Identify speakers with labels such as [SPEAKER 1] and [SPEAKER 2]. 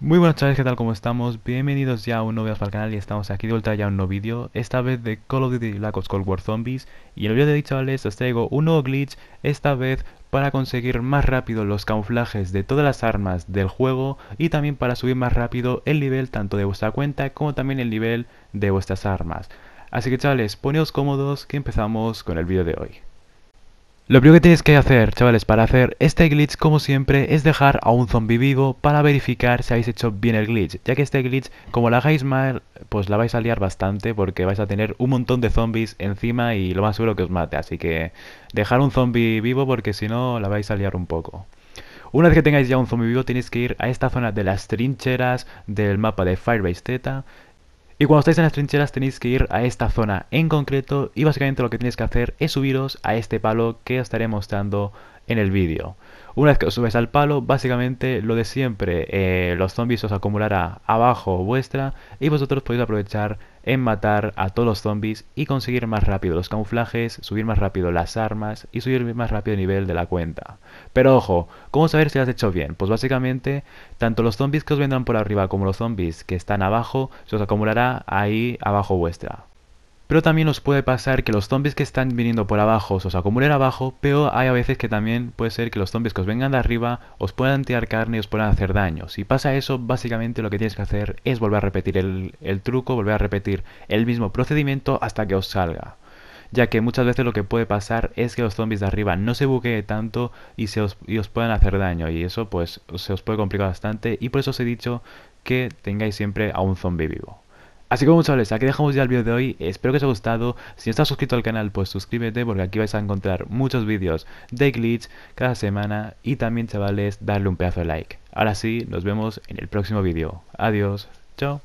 [SPEAKER 1] Muy buenas chavales ¿qué tal? ¿Cómo estamos? Bienvenidos ya a un nuevo video para el canal y estamos aquí de vuelta ya a un nuevo vídeo, esta vez de Call of Duty Black Ops Cold War Zombies y en el vídeo de hoy chavales os traigo un nuevo glitch, esta vez para conseguir más rápido los camuflajes de todas las armas del juego y también para subir más rápido el nivel tanto de vuestra cuenta como también el nivel de vuestras armas. Así que chavales, poneos cómodos que empezamos con el vídeo de hoy. Lo primero que tenéis que hacer, chavales, para hacer este glitch, como siempre, es dejar a un zombie vivo para verificar si habéis hecho bien el glitch. Ya que este glitch, como la hagáis mal, pues la vais a liar bastante porque vais a tener un montón de zombies encima y lo más seguro que os mate. Así que dejar un zombie vivo porque si no la vais a liar un poco. Una vez que tengáis ya un zombie vivo tenéis que ir a esta zona de las trincheras del mapa de Firebase Z y cuando estáis en las trincheras tenéis que ir a esta zona en concreto y básicamente lo que tenéis que hacer es subiros a este palo que os estaré mostrando en el vídeo. Una vez que os subes al palo, básicamente lo de siempre, eh, los zombies os acumulará abajo vuestra y vosotros podéis aprovechar en matar a todos los zombies y conseguir más rápido los camuflajes, subir más rápido las armas y subir más rápido el nivel de la cuenta. Pero ojo, ¿cómo saber si lo has hecho bien? Pues básicamente, tanto los zombies que os vendrán por arriba como los zombies que están abajo, se os acumulará ahí abajo vuestra. Pero también os puede pasar que los zombies que están viniendo por abajo os acumulen abajo, pero hay a veces que también puede ser que los zombies que os vengan de arriba os puedan tirar carne y os puedan hacer daño. Si pasa eso, básicamente lo que tienes que hacer es volver a repetir el, truco, volver a repetir el mismo procedimiento hasta que os salga. Ya que muchas veces lo que puede pasar es que los zombies de arriba no se buquee tanto y, se os, y os puedan hacer daño. Y eso pues se os puede complicar bastante y por eso os he dicho que tengáis siempre a un zombie vivo. Así que chavales, aquí dejamos ya el vídeo de hoy, espero que os haya gustado, si no estás suscrito al canal pues suscríbete porque aquí vais a encontrar muchos vídeos de glitch cada semana y también chavales darle un pedazo de like. Ahora sí, nos vemos en el próximo vídeo, adiós, chao.